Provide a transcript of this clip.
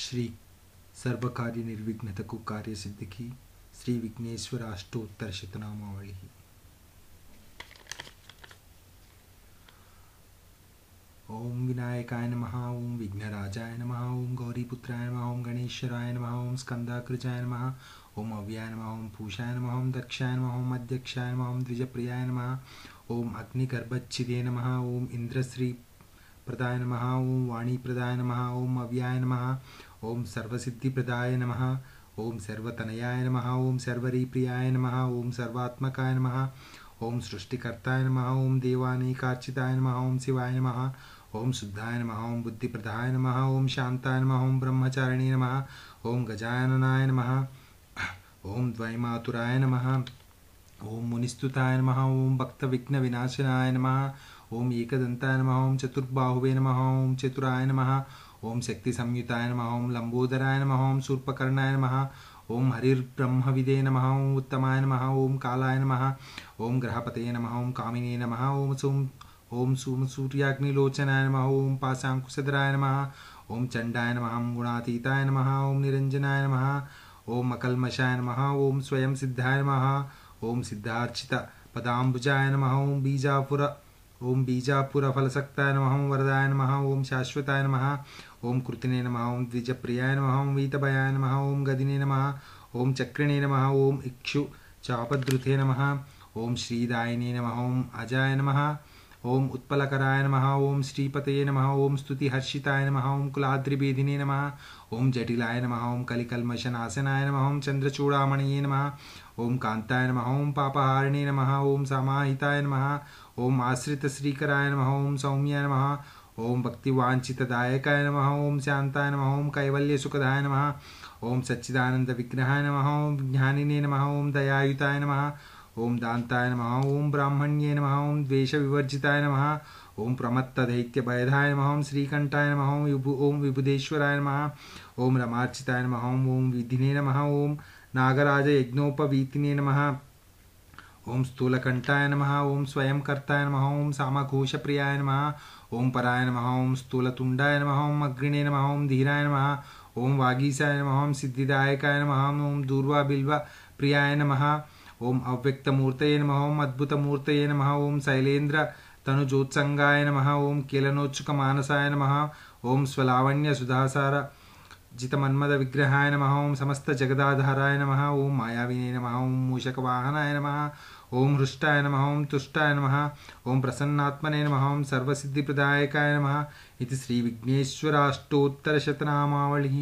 श्री सर्वकार्य निर्विघ्नतको कार्य सिद्धि की श्री विघ्नेश्वर अष्टोत्तर शतनामावली ओम विनायकाय नम ओम विघ्नराजाय नम ओं गौरीपुत्राय नम ओं गणेश्वराय नम ओं स्कंदाकृजाय नम ओं अव्याय नम ओम पूषाय नम ओम दक्षाय नम ओम अध्यक्षाय नम ओं द्विजप्रियाय नम ओं अग्निगर्भच्छिदे नम ओम इंद्रश्री प्रदाय नम ओम वाणीप्रदाय नम ओं अव्याय नम ओम सर्वसिद्धि प्रदाय नम ओम सर्वतनयाय नम ओम सर्वरीप्रियाय नम ओम सर्वात्मकाय नम ओम सृष्टिकर्ताय नम ओम देवानेकार्चिताय नम ओम शिवाय नम ओम शुद्धाय नम ओम बुद्धिप्रदाय नम ओम शांताय नम ओम ब्रह्मचारिणी नम ओम गजाननाय नम ओम द्वैमातुराय नम ओम मुनिस्तुताय नम ओम विघ्न विनाशनाय नम ओम एकदंताय नम ओम चतुर्बाहुवे नम ओम चतुराय नम ओम शक्ति संयुताय नम ओम लंबोदराय नम ओम सूर्पकर्णाय नम ओम हरिर्ब्रह्मविदे नम ओम उत्तमाय नम ओम कालाय नम ओम ग्रहपते नम ओम कामिने नम ओम सोम ओम सोम सूर्याग्निलोचनाय नम ओम पाशाकुशधराय नम ओम चंडाय नम ओम गुणातीताय नम ओम निरंजनाय नम ओम अकलमशाय नम ओम स्वयं सिद्धाय नम ओम सिद्धार्चित पदाम्बुजाय नम ओम बीजापुर ओम बीजापुर फल सकताय नम ओम वरदाय नम ओम शाश्वताय नम ओम कृतिने नम ओम द्विजप्रियाय नम ओम वीतभयाय नम ओम गदिने नम ओम चक्रिणे नम ओम इक्षु चापद्रुते नम ओम श्रीदायने नम ओम अजाय नम ओम उत्पलकराय नम ओम श्रीपतये नम ओम स्तुतिहर्षिताय नम ओम कुलाद्रिभेदिने नम ओम जटिलाय नम ओम कलिकल्मशनासनाय नम ओम चंद्रचूड़ामणये नम ओम कांताय नम ओम पापहारिणे नम ओम समाहिताय नम ओम आश्रित श्रीकराय नम ओम सौम्याय नम ओम भक्तिवांछितदायकाय नम ओम शांताय नम ओम कैवल्य सुखदाय नम ओम सच्चिदानंद विग्रहाय नम ओम ज्ञानिने नम ओम दयायुताय नम ओम दाताय नम ओम ब्राह्मण्ये नम ओम द्वेश विवर्जिताय नम ओम प्रमत्तदैत्यभयधाय नम ओम श्रीकंठाय नम ओम विभु ओम विभुदेश्वराय नम ओम रमार्चिताय नम ओम ओम विधिने नम ओम नागराज यज्ञोपवीतिने नमः ओम स्थूलकंठाय नम ओं स्वयंकर्ताय कर्ताय नम ओम सामघोष प्रियाय नम ओं पराय नम ओम स्थूलतुंडाय नम ओम अग्रिणे नम ओं धीराय नम ओं वागीसाय नम ओम सिद्धिदायकाय नम ओं दूर्वा बिल्व प्रियाय नम ओं अव्यक्तमूर्त नम ओं अद्भुतमूर्त नम ओं शैलेन्द्र तनुजोत्संगाय नम ओं किलनोत्सुक मनसाय नम ओं स्वलावण्य सुधासार जितमन्मदविग्रहाय नमः ओं समस्तजगदाधराय नमः ॐ मायाविने नमः ॐ मूषकवाहनाय नमः ॐ हृष्टाय नमः ओं तुष्टाय नमः ॐ प्रसन्नात्मने नमः ओं सर्वसिद्धिप्रदायकाय नमः इति श्रीविघ्नेश्वराष्टोत्तरशतनामावलिः